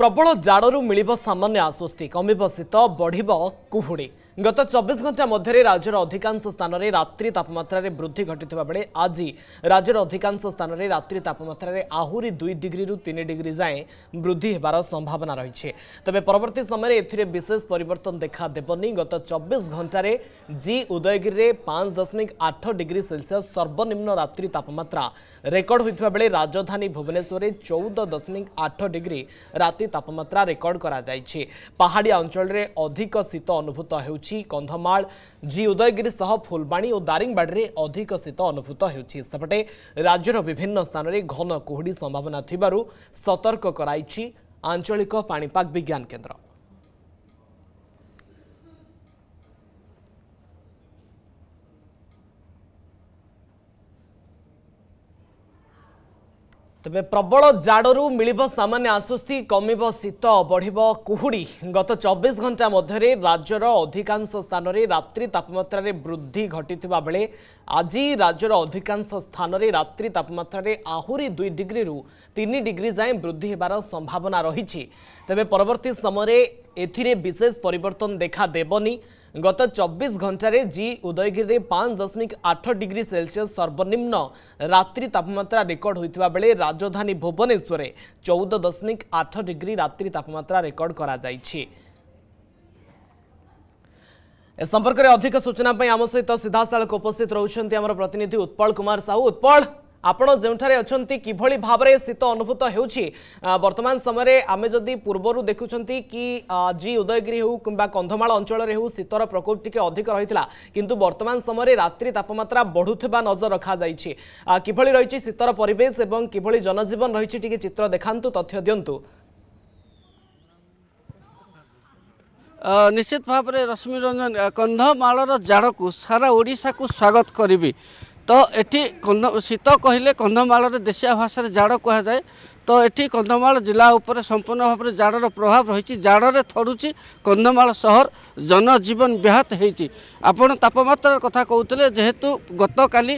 ପ୍ରବଳ ଜାଡ଼ରୁ ମିଳିବ ସାମାନ୍ୟ ଆଶ୍ୱସ୍ତି କମିବ ଶୀତ ବଢ଼ିବ କୁହୁଡ଼ି गत चौबीस घंटा मध्य राज्यर अधिकांश स्थान में रात्रि तापम्रार वृद्धि घटा बेले आज राज्यर अधिकांश स्थान में रात्रि तापम्रार आहरी दुई डिग्री तीन डिग्री जाए वृद्धि होवार संभावना रही तेज परवर्त समय एशेष पर देखा गत चौबीस घंटे जी उदयगिरी पांच दशमिक आठ डिग्री सेलसीयस सर्वनिम्न रात्रि तापम्रा रेकर्ड होता बेले राजधानी भुवनेश्वर में चौद दशमिक आठ डिग्री राति तापम्रा रेकर्ड कर पहाड़िया अंचल अधिक शीत अनुभूत हो ହେଉଛି କନ୍ଧମାଳ ଜି ଉଦୟଗିରି ସହ ଫୁଲବାଣୀ ଓ ଦାରିଙ୍ଗବାଡ଼ିରେ ଅଧିକ ଶୀତ ଅନୁଭୂତ ହେଉଛି ସେପଟେ ରାଜ୍ୟର ବିଭିନ୍ନ ସ୍ଥାନରେ ଘନ କୁହୁଡ଼ି ସମ୍ଭାବନା ଥିବାରୁ ସତର୍କ କରାଇଛି ଆଞ୍ଚଳିକ ପାଣିପାଗ ବିଜ୍ଞାନ କେନ୍ଦ୍ର ତେବେ ପ୍ରବଳ ଜାଡ଼ରୁ ମିଳିବ ସାମାନ୍ୟ ଆଶ୍ୱସ୍ତି କମିବ ଶୀତ ବଢ଼ିବ କୁହୁଡ଼ି ଗତ ଚବିଶ ଘଣ୍ଟା ମଧ୍ୟରେ ରାଜ୍ୟର ଅଧିକାଂଶ ସ୍ଥାନରେ ରାତ୍ରି ତାପମାତ୍ରାରେ ବୃଦ୍ଧି ଘଟିଥିବା ବେଳେ ଆଜି ରାଜ୍ୟର ଅଧିକାଂଶ ସ୍ଥାନରେ ରାତ୍ରି ତାପମାତ୍ରାରେ ଆହୁରି ଦୁଇ ଡିଗ୍ରୀରୁ ତିନି ଡିଗ୍ରୀ ଯାଏଁ ବୃଦ୍ଧି ହେବାର ସମ୍ଭାବନା ରହିଛି ତେବେ ପରବର୍ତ୍ତୀ ସମୟରେ এথিরে বিশেষ পরিবর্তন দেখা দেবনি গত চব্বিশ ঘণ্টার জি উদয়গিরি পাঁচ দশমিক আঠ ডিগ্রি সেলসিয়স সর্বনিম্ন রাত্রি তাপমাত্রা রেকর্ড হয়েছে রাজধানী ভুবনেশ্বরে চৌদ দশমিক আঠ ডিগ্রি রাত্রি তাপমাত্রা রেকর্ড করা যাইছে। এ সম্পর্কের অধিক সূচনা আম সহ সিধাসাখ উপস্থিত রয়েছেন আমার প্রতিনিধি উৎপল কুমার সাহু উৎপল ଆପଣ ଯେଉଁଠାରେ ଅଛନ୍ତି କିଭଳି ଭାବରେ ଶୀତ ଅନୁଭୂତ ହେଉଛି ବର୍ତ୍ତମାନ ସମୟରେ ଆମେ ଯଦି ପୂର୍ବରୁ ଦେଖୁଛନ୍ତି କି ଆଜି ଉଦୟଗିରି ହେଉ କିମ୍ବା କନ୍ଧମାଳ ଅଞ୍ଚଳରେ ହେଉ ଶୀତର ପ୍ରକୋପ ଟିକେ ଅଧିକ ରହିଥିଲା କିନ୍ତୁ ବର୍ତ୍ତମାନ ସମୟରେ ରାତ୍ରି ତାପମାତ୍ରା ବଢ଼ୁଥିବା ନଜର ରଖାଯାଇଛି କିଭଳି ରହିଛି ଶୀତର ପରିବେଶ ଏବଂ କିଭଳି ଜନଜୀବନ ରହିଛି ଟିକେ ଚିତ୍ର ଦେଖାନ୍ତୁ ତଥ୍ୟ ଦିଅନ୍ତୁ ନିଶ୍ଚିତ ଭାବରେ ରଶ୍ମିରଞ୍ଜନ କନ୍ଧମାଳର ଜାଡ଼କୁ ସାରା ଓଡ଼ିଶାକୁ ସ୍ୱାଗତ କରିବି ତ ଏଠି କନ୍ଧ ଶୀତ କହିଲେ କନ୍ଧମାଳରେ ଦେଶିଆ ଭାଷାରେ ଜାଡ଼ କୁହାଯାଏ তো এটি কন্ধমাল জেলা উপরে সম্পূর্ণ ভাবে জাড়র প্রভাব রয়েছে জাড়রে থরুছি কন্ধমাল সহর জনজীবন ব্যাহত হয়েছে আপনার তাপমাত্রার কথা কৌলে যেহেতু গতকালি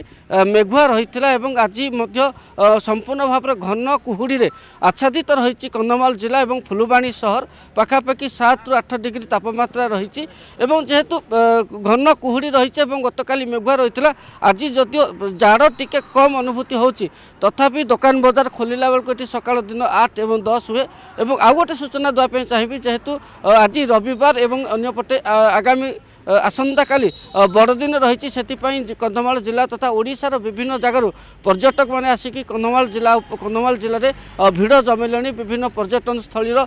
মেঘুয়া রয়েছে এবং আজ সম্পূর্ণ ভাবে ঘন কুহুড়ি আচ্ছাদিত রয়েছে কন্ধমাল জেলা এবং ফুলবাণী সহর পাখাপাখি সাত রু আট ডিগ্রি তাপমাত্রা রয়েছে এবং যেহেতু ঘন কুহুড়ি রয়েছে এবং গতকালি মেঘুয়া রয়েছে আজ যদিও জাড় টিকে কম অনুভূতি হচ্ছে তথাপি দোকান বজার খোলা বেড়ে এটি সকাল দিন আট এবং দশ হুয়ে এবং আউ গোটে সূচনা দেওয়া চাহিবি যেহেতু আজি রবিবার এবং অন্যপটে আগামী আসন্তকালি বড়দিন রয়েছে সেপাই কন্ধমাল জেলা তথা ওড়শার বিভিন্ন জায়গার পর্যটক মানে আসিকি কন্ধমাল জেলা কন্ধমাল জেলার ভিড় জমিলে বিভিন্ন পর্যটনস্থলীর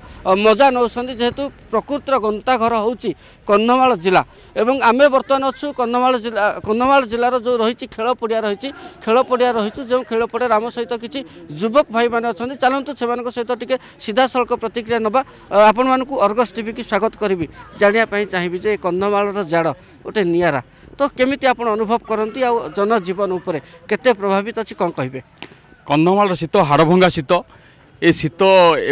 মজা নেওছেন যেহেতু প্রকৃতির গন্তাঘর হচ্ছে কন্ধমাল জেলা এবং আমি বর্তমান অছু কন্ধমাল জেলা কন্ধমাল জেলার যে রয়েছে খেল পড়িয়া রয়েছে খেল পড়িয়া রয়েছু যে খেল পড়িয়ার আম সহ কিছু যুবক ভাই মানে অনেক চালু সে সহ টিকি সিধাসলখ প্রতিক্রিয়া নেবা আপন মানুষ অর্গস টিভি কি স্বাগত করবি জাঁয়া চাহিবি যে কন্ধমালর ଜାଡ଼ ଗୋଟେ ନିଆରା ତ କେମିତି ଆପଣ ଅନୁଭବ କରନ୍ତି ଆଉ ଜନଜୀବନ ଉପରେ କେତେ ପ୍ରଭାବିତ ଅଛି କ'ଣ କହିବେ କନ୍ଧମାଳର ଶୀତ ହାଡ଼ଭଙ୍ଗା ଶୀତ ଏ ଶୀତ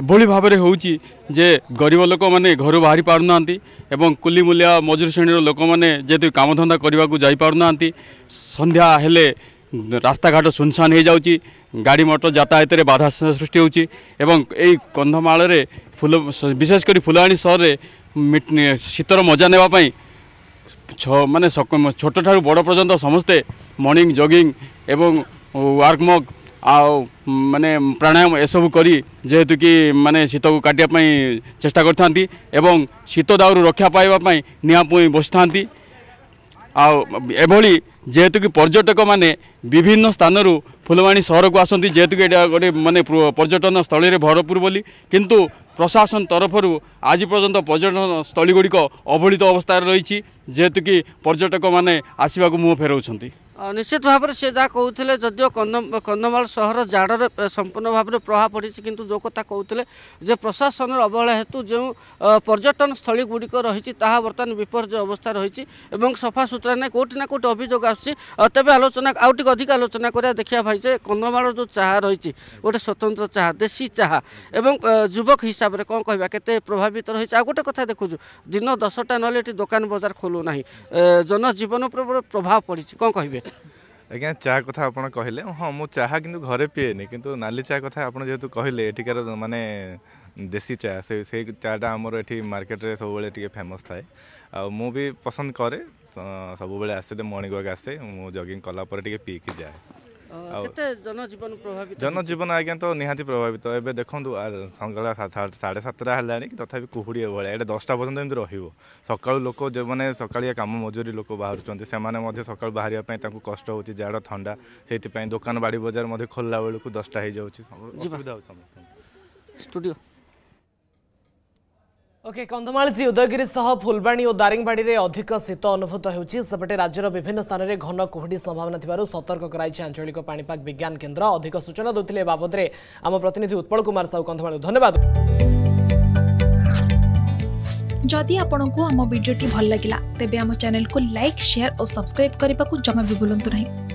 ଏଭଳି ଭାବରେ ହେଉଛି ଯେ ଗରିବ ଲୋକମାନେ ଘରୁ ବାହାରି ପାରୁନାହାନ୍ତି ଏବଂ କୁଲିମୂଲିଆ ମଜୁରୀ ଶ୍ରେଣୀର ଲୋକମାନେ ଯେହେତୁ କାମଧନ୍ଦା କରିବାକୁ ଯାଇପାରୁନାହାନ୍ତି ସନ୍ଧ୍ୟା ହେଲେ ରାସ୍ତାଘାଟ ଶୂନଶାନ ହୋଇଯାଉଛି ଗାଡ଼ି ମଟର ଯାତାୟାତରେ ବାଧା ସୃଷ୍ଟି ହେଉଛି ଏବଂ ଏଇ କନ୍ଧମାଳରେ ଫୁଲ ବିଶେଷ କରି ଫୁଲବାଣୀ ସହରରେ ଶୀତର ମଜା ନେବା ପାଇଁ ମାନେ ଛୋଟଠାରୁ ବଡ଼ ପର୍ଯ୍ୟନ୍ତ ସମସ୍ତେ ମର୍ଣ୍ଣିଂ ଜଗିଂ ଏବଂ ୱାର୍କମକ୍ ଆଉ ମାନେ ପ୍ରାଣାୟାମ ଏସବୁ କରି ଯେହେତୁ କି ମାନେ ଶୀତକୁ କାଟିବା ପାଇଁ ଚେଷ୍ଟା କରିଥାନ୍ତି ଏବଂ ଶୀତ ଦାଉରୁ ରକ୍ଷା ପାଇବା ପାଇଁ ନିଆଁ ପୁଇଁ ବସିଥାନ୍ତି ଆଉ ଏଭଳି ଯେହେତୁକି ପର୍ଯ୍ୟଟକମାନେ ବିଭିନ୍ନ ସ୍ଥାନରୁ ଫୁଲବାଣୀ ସହରକୁ ଆସନ୍ତି ଯେହେତୁକି ଏଇଟା ଗୋଟେ ମାନେ ପର୍ଯ୍ୟଟନ ସ୍ଥଳୀରେ ଭରପୁର ବୋଲି କିନ୍ତୁ ପ୍ରଶାସନ ତରଫରୁ ଆଜି ପର୍ଯ୍ୟନ୍ତ ପର୍ଯ୍ୟଟନ ସ୍ଥଳୀଗୁଡ଼ିକ ଅବହେଳିତ ଅବସ୍ଥାରେ ରହିଛି ଯେହେତୁକି ପର୍ଯ୍ୟଟକମାନେ ଆସିବାକୁ ମୁହଁ ଫେରାଉଛନ୍ତି নিশ্চিত ভাবে সে যা কৌলে যদিও কন্ধমাল সহর জাড়ে সম্পূর্ণ ভাবে প্রভাব পড়ছে কিন্তু যে কথা কৌলে যে প্রশাসনের অবহেলা হেতু যে পর্যটন স্থলীগুড়ি রয়েছে তাহা বর্তমান বিপর্যয় অবস্থা রয়েছে এবং সফাসুতরা নেই কোটি না কোটি অভিযোগ আসছে তবে আলোচনা আউ টিকে অধিক আলোচনা করা দেখা ভাই যে কন্ধমাল যে চাহা রয়েছে গোটে স্বতন্ত্র চাহা দেশী চাহা এবং যুবক হিসাবে কম কহবা কেতে প্রভাবিত রয়েছে আউ গোটে কথা দেখুছু দিন দশটা নহলে এটি দোকান বজার খোলু না জনজীবন উপরে প্রভাব পড়ছে কম কহবে ଆଜ୍ଞା ଚା' କଥା ଆପଣ କହିଲେ ହଁ ମୁଁ ଚାହା କିନ୍ତୁ ଘରେ ପିଏନି କିନ୍ତୁ ନାଲି ଚା' କଥା ଆପଣ ଯେହେତୁ କହିଲେ ଏଠିକାର ମାନେ ଦେଶୀ ଚା' ସେ ସେଇ ଚା'ଟା ଆମର ଏଠି ମାର୍କେଟରେ ସବୁବେଳେ ଟିକେ ଫେମସ୍ ଥାଏ ଆଉ ମୁଁ ବି ପସନ୍ଦ କରେ ସବୁବେଳେ ଆସିଲେ ମର୍ଣ୍ଣିଂ ୱାକ୍ ଆସେ ମୁଁ ଜଗିଂ କଲା ପରେ ଟିକେ ପିଇକି ଯାଏ ଜନଜୀବନ ଆଜ୍ଞା ତ ନିହାତି ପ୍ରଭାବିତ ଏବେ ଦେଖନ୍ତୁ ସାଢ଼େ ସାତଟା ହେଲାଣି ତଥାପି କୁହୁଡ଼ି ଏଭଳିଆ ଏଇଟା ଦଶଟା ପର୍ଯ୍ୟନ୍ତ ଏମିତି ରହିବ ସକାଳୁ ଲୋକ ଯେଉଁମାନେ ସକାଳିଆ କାମ ମଜୁରୀ ଲୋକ ବାହାରୁଛନ୍ତି ସେମାନେ ମଧ୍ୟ ସକାଳୁ ବାହାରିବା ପାଇଁ ତାଙ୍କୁ କଷ୍ଟ ହେଉଛି ଜାଡ଼ ଥଣ୍ଡା ସେଥିପାଇଁ ଦୋକାନ ବାଡ଼ି ବଜାର ମଧ୍ୟ ଖୋଲିଲା ବେଳକୁ ଦଶଟା ହେଇଯାଉଛି ଅସୁବିଧା ହେଉଛି ସମସ୍ତଙ୍କୁ ଷ୍ଟୁଡ଼ିଓ ଓକେ କନ୍ଧମାଳ ଉଦୟଗିରି ସହ ଫୁଲବାଣୀ ଓ ଦାରିଙ୍ଗବାଡ଼ିରେ ଅଧିକ ଶୀତ ଅନୁଭୂତ ହେଉଛି ସେପଟେ ରାଜ୍ୟର ବିଭିନ୍ନ ସ୍ଥାନରେ ଘନ କୁହୁଡ଼ି ସମ୍ଭାବନା ଥିବାରୁ ସତର୍କ କରାଇଛି ଆଞ୍ଚଳିକ ପାଣିପାଗ ବିଜ୍ଞାନ କେନ୍ଦ୍ର ଅଧିକ ସୂଚନା ଦେଉଥିଲେ ଏ ବାବଦରେ ଆମ ପ୍ରତିନିଧି ଉତ୍ପଳ କୁମାର ସାହୁ କନ୍ଧମାଳରୁ ଧନ୍ୟବାଦ ଯଦି ଆପଣଙ୍କୁ ଆମ ଭିଡ଼ିଓଟି ଭଲ ଲାଗିଲା ତେବେ ଆମ ଚ୍ୟାନେଲକୁ ଲାଇକ୍ ସେୟାର ଓ ସବସ୍କ୍ରାଇବ୍ କରିବାକୁ ଜମା ବି ଭୁଲନ୍ତୁ ନାହିଁ